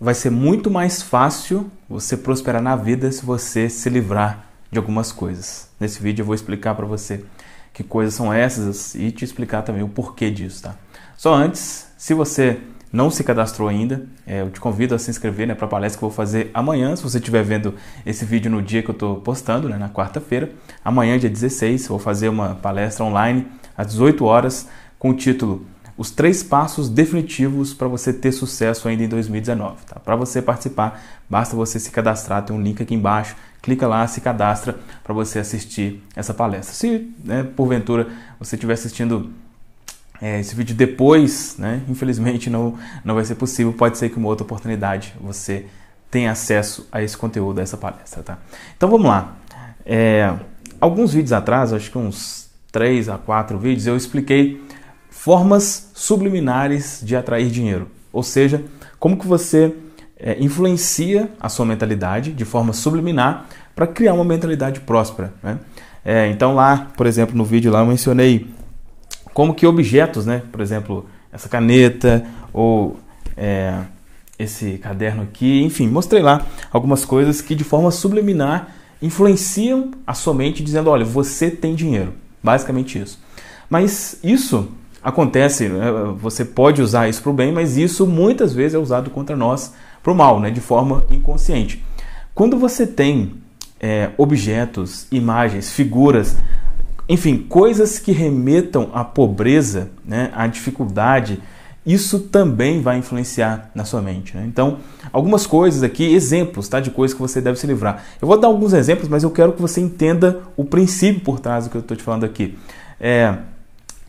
vai ser muito mais fácil você prosperar na vida se você se livrar de algumas coisas. Nesse vídeo eu vou explicar para você que coisas são essas e te explicar também o porquê disso, tá? Só antes, se você não se cadastrou ainda, é, eu te convido a se inscrever né, para a palestra que eu vou fazer amanhã. Se você estiver vendo esse vídeo no dia que eu estou postando, né, na quarta-feira, amanhã, dia 16, eu vou fazer uma palestra online às 18 horas com o título os três passos definitivos para você ter sucesso ainda em 2019. Tá? Para você participar, basta você se cadastrar, tem um link aqui embaixo, clica lá, se cadastra para você assistir essa palestra. Se né, porventura você estiver assistindo é, esse vídeo depois, né, infelizmente não, não vai ser possível, pode ser que uma outra oportunidade você tenha acesso a esse conteúdo, a essa palestra. Tá? Então vamos lá. É, alguns vídeos atrás, acho que uns três a quatro vídeos, eu expliquei formas subliminares de atrair dinheiro. Ou seja, como que você é, influencia a sua mentalidade de forma subliminar para criar uma mentalidade próspera. Né? É, então lá, por exemplo, no vídeo lá eu mencionei como que objetos, né? por exemplo, essa caneta ou é, esse caderno aqui, enfim, mostrei lá algumas coisas que de forma subliminar influenciam a sua mente dizendo, olha, você tem dinheiro. Basicamente isso. Mas isso acontece, né, você pode usar isso para o bem, mas isso muitas vezes é usado contra nós para o mal, né? de forma inconsciente. Quando você tem é, objetos, imagens, figuras, enfim, coisas que remetam à pobreza, né, à dificuldade, isso também vai influenciar na sua mente. Né? Então, algumas coisas aqui, exemplos tá, de coisas que você deve se livrar. Eu vou dar alguns exemplos, mas eu quero que você entenda o princípio por trás do que eu estou te falando aqui. É,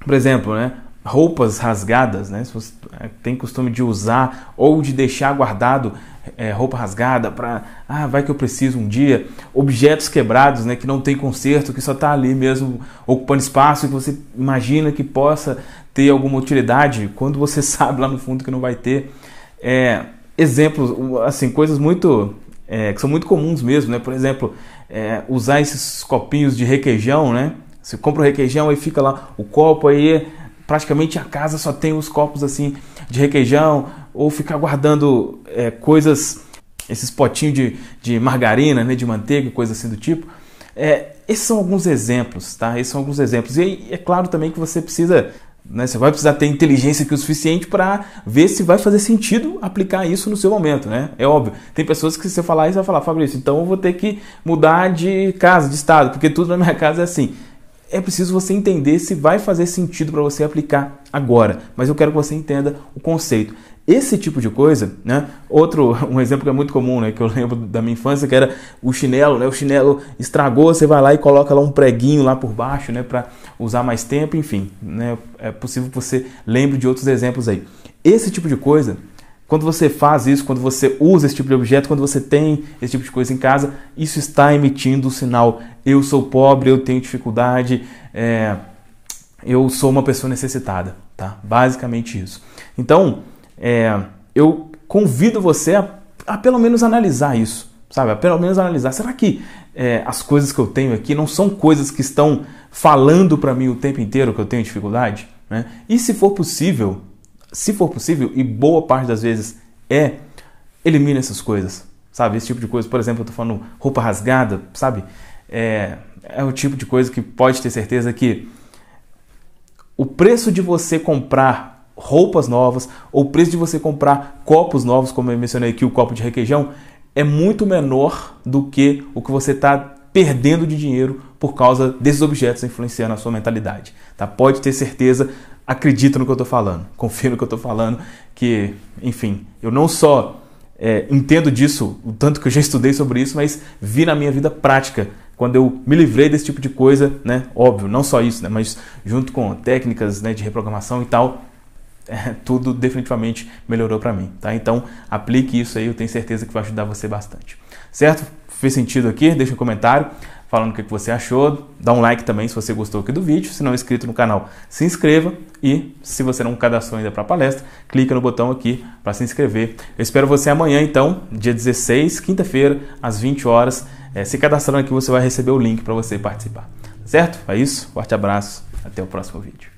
por exemplo, né, roupas rasgadas, né? Se você é, tem costume de usar ou de deixar guardado é, roupa rasgada para ah vai que eu preciso um dia, objetos quebrados, né? Que não tem conserto, que só está ali mesmo ocupando espaço e você imagina que possa ter alguma utilidade quando você sabe lá no fundo que não vai ter. É, exemplos, assim, coisas muito é, que são muito comuns mesmo, né? Por exemplo, é, usar esses copinhos de requeijão, né? Você compra o requeijão e fica lá o copo aí praticamente a casa só tem os copos assim de requeijão ou ficar guardando é, coisas, esses potinhos de, de margarina, né, de manteiga, coisa assim do tipo. É, esses são alguns exemplos, tá? Esses são alguns exemplos. E aí, é claro também que você precisa, né, você vai precisar ter inteligência aqui o suficiente para ver se vai fazer sentido aplicar isso no seu momento, né? É óbvio. Tem pessoas que se você falar isso, vai falar, Fabrício, então eu vou ter que mudar de casa, de estado, porque tudo na minha casa é assim é preciso você entender se vai fazer sentido para você aplicar agora. Mas eu quero que você entenda o conceito. Esse tipo de coisa, né? Outro, um exemplo que é muito comum, né? Que eu lembro da minha infância, que era o chinelo, né? O chinelo estragou, você vai lá e coloca lá um preguinho lá por baixo, né? Para usar mais tempo, enfim, né? É possível que você lembre de outros exemplos aí. Esse tipo de coisa quando você faz isso, quando você usa esse tipo de objeto, quando você tem esse tipo de coisa em casa, isso está emitindo o sinal: eu sou pobre, eu tenho dificuldade, é, eu sou uma pessoa necessitada, tá? Basicamente isso. Então, é, eu convido você a, a, pelo menos analisar isso, sabe? A pelo menos analisar. Será que é, as coisas que eu tenho aqui não são coisas que estão falando para mim o tempo inteiro que eu tenho dificuldade? Né? E se for possível, se for possível, e boa parte das vezes é, elimina essas coisas, sabe? Esse tipo de coisa, por exemplo, eu tô falando roupa rasgada, sabe? É, é o tipo de coisa que pode ter certeza que o preço de você comprar roupas novas ou o preço de você comprar copos novos, como eu mencionei aqui, o copo de requeijão, é muito menor do que o que você está perdendo de dinheiro por causa desses objetos influenciando a sua mentalidade. Tá? Pode ter certeza, acredito no que eu estou falando, confio no que eu estou falando, que, enfim, eu não só é, entendo disso, o tanto que eu já estudei sobre isso, mas vi na minha vida prática, quando eu me livrei desse tipo de coisa, né? Óbvio, não só isso, né? Mas junto com técnicas né, de reprogramação e tal, é, tudo definitivamente melhorou para mim, tá? Então, aplique isso aí, eu tenho certeza que vai ajudar você bastante. Certo? Fez sentido aqui? Deixa um comentário falando o que você achou. Dá um like também se você gostou aqui do vídeo. Se não é inscrito no canal, se inscreva. E se você não cadastrou ainda para a palestra, clica no botão aqui para se inscrever. Eu espero você amanhã, então, dia 16, quinta-feira, às 20 horas. É, se cadastrando aqui, você vai receber o link para você participar. Certo? É isso. Forte abraço. Até o próximo vídeo.